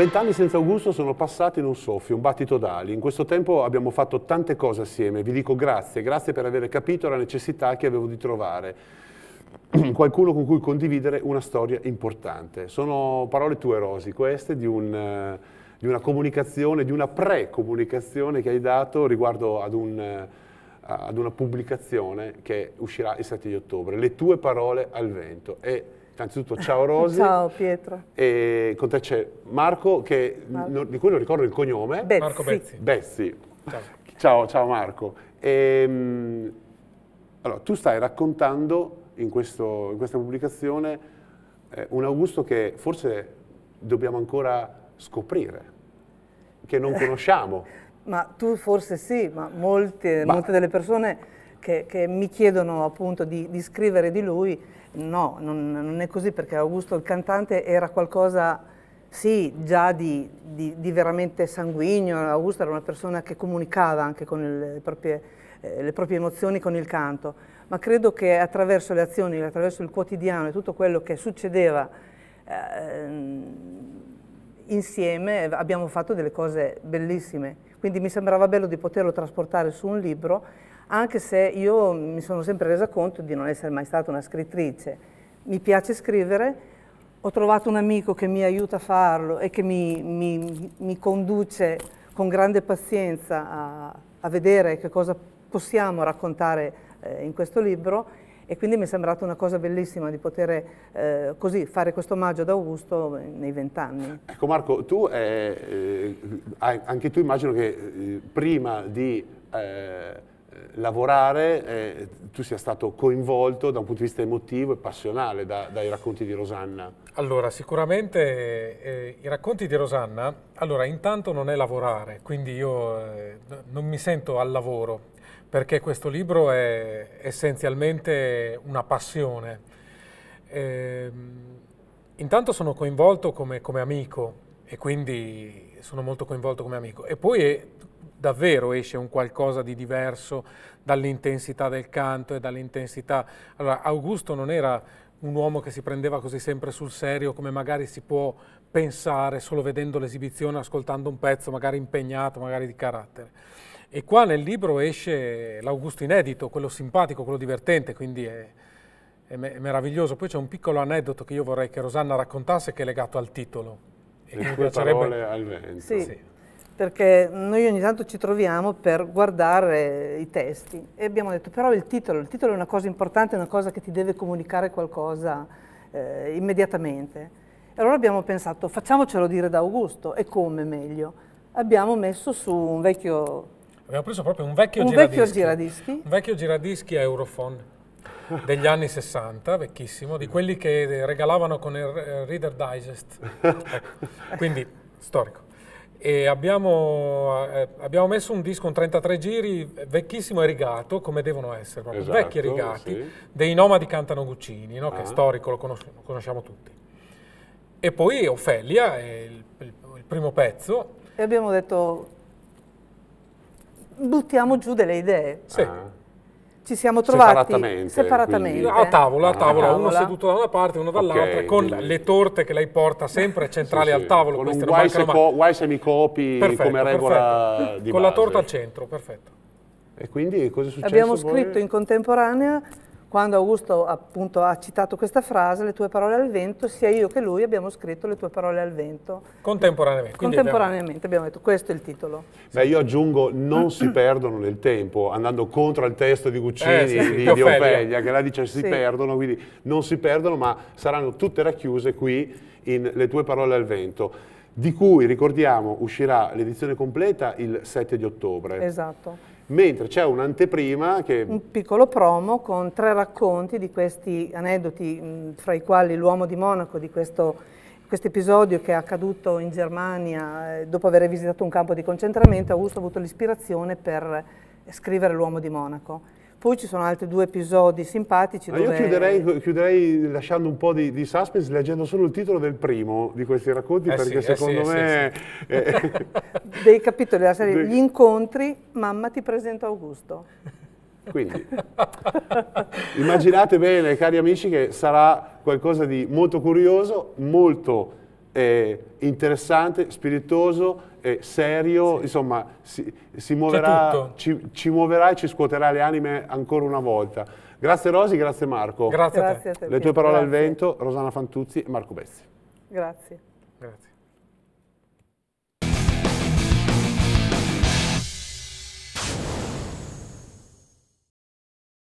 Vent'anni senza Augusto sono passati in un soffio, un battito d'ali. In questo tempo abbiamo fatto tante cose assieme. Vi dico grazie, grazie per aver capito la necessità che avevo di trovare qualcuno con cui condividere una storia importante. Sono parole tue, Rosi, queste di, un, di una comunicazione, di una pre-comunicazione che hai dato riguardo ad, un, ad una pubblicazione che uscirà il 7 di ottobre. Le tue parole al vento. E Innanzitutto ciao Rosi. ciao Pietro. E con te c'è Marco, che, Marco. di cui non ricordo il cognome. Bezzi. Marco Bezzi. Bezzi. Ciao. ciao, ciao Marco. E, ehm, allora, tu stai raccontando in, questo, in questa pubblicazione eh, un Augusto che forse dobbiamo ancora scoprire, che non conosciamo. ma tu forse sì, ma molte, ma... molte delle persone che, che mi chiedono appunto di, di, scrivere di lui, no, non, non, è così perché Augusto il cantante era qualcosa, sì, già di, di, di veramente sanguigno, Augusto era una persona che comunicava anche con le proprie, eh, le proprie emozioni con il canto, ma credo che attraverso le azioni, attraverso il quotidiano e tutto quello che succedeva eh, insieme abbiamo fatto delle cose bellissime. Quindi mi sembrava bello di poterlo trasportare su un libro anche se io mi sono sempre resa conto di non essere mai stata una scrittrice. Mi piace scrivere, ho trovato un amico che mi aiuta a farlo e che mi, mi, mi conduce con grande pazienza a, a, vedere che cosa possiamo raccontare eh, in questo libro e quindi mi è sembrata una cosa bellissima di poter eh, così fare questo omaggio ad Augusto nei vent'anni. Ecco Marco, tu, eh, eh anche tu immagino che eh, prima di eh, lavorare, eh, tu sia stato coinvolto da un punto di vista emotivo e passionale da, dai racconti di Rosanna. Allora, sicuramente eh, i racconti di Rosanna, allora intanto non è lavorare, quindi io eh, non mi sento al lavoro, perché questo libro è essenzialmente una passione. Ehm, intanto sono coinvolto come, come amico e quindi sono molto coinvolto come amico e poi davvero esce un qualcosa di diverso dall'intensità del canto e dall'intensità. Allora, Augusto non era un uomo che si prendeva così sempre sul serio come magari si può pensare solo vedendo l'esibizione, ascoltando un pezzo magari impegnato, magari di carattere. E qua nel libro esce l'Augusto inedito, quello simpatico, quello divertente, quindi è, è meraviglioso. Poi c'è un piccolo aneddoto che io vorrei che Rosanna raccontasse che è legato al titolo. E Le sue piacerebbe... parole al vento. Sì. Sì perché noi ogni tanto ci troviamo per guardare i testi e abbiamo detto però il titolo, il titolo è una cosa importante, è una cosa che ti deve comunicare qualcosa eh, immediatamente. E allora abbiamo pensato facciamocelo dire da Augusto e come meglio. Abbiamo messo su un vecchio... Abbiamo preso proprio un vecchio, un giradischi, vecchio giradischi. Un vecchio giradischi a Eurofond degli anni 60, vecchissimo, di quelli che regalavano con il Reader Digest. Ecco. Quindi, storico e abbiamo, eh, abbiamo, messo un disco, un 33 giri, vecchissimo e rigato, come devono essere, proprio esatto, vecchi e rigati, sì. dei Nomadi Cantano Guccini, no? ah. che è ah. storico, lo, conosci lo, conosciamo tutti. E poi Ofelia, il, il, il primo pezzo. E abbiamo detto, buttiamo giù delle idee. Sì. Ah ci siamo trovati separatamente. separatamente. A tavola, a tavola, ah, uno tavola. seduto da una parte, uno dall'altra, okay, con quindi. le torte che lei porta sempre centrali sì, al tavolo. Con queste guai, se co- guai se mi copi perfetto, come regola perfetto. di Con base. la torta al centro, perfetto. E quindi cosa è successo? Abbiamo poi? scritto in contemporanea quando Augusto appunto, ha citato questa frase, le tue parole al vento, sia io che lui abbiamo scritto le tue parole al vento. Contemporaneamente. Contemporaneamente abbiamo... abbiamo detto, questo è il titolo. Beh, io aggiungo, non si perdono nel tempo, andando contro il testo di Guccini, eh, sì, di, di Ofelia, che là dice si sì. perdono, quindi non si perdono, ma saranno tutte racchiuse qui in Le tue parole al vento di cui ricordiamo uscirà l'edizione completa il 7 di ottobre. Esatto. Mentre c'è un'anteprima che... Un piccolo promo con tre racconti di questi aneddoti, fra i quali l'uomo di Monaco, di questo quest episodio che è accaduto in Germania eh, dopo aver visitato un campo di concentramento, Augusto ha avuto l'ispirazione per scrivere l'uomo di Monaco poi ci sono altri due episodi simpatici. Ma ah, dove... Io chiuderei, chiuderei, lasciando un po' di, di, suspense, leggendo solo il titolo del primo di questi racconti, eh perché sì, eh secondo eh sì, me... Sì, eh... Dei capitoli della serie, De... gli incontri, mamma ti presento Augusto. Quindi immaginate bene, cari amici, che sarà qualcosa di molto curioso, molto eh, interessante, spiritoso, eh, serio, sì. insomma si, si muoverà, ci, ci, muoverà e ci scuoterà le anime ancora una volta. Grazie Rosi, grazie Marco. Grazie, grazie a te. Le tue parole grazie. al vento, Rosana Fantuzzi e Marco Bezzi. Grazie. grazie.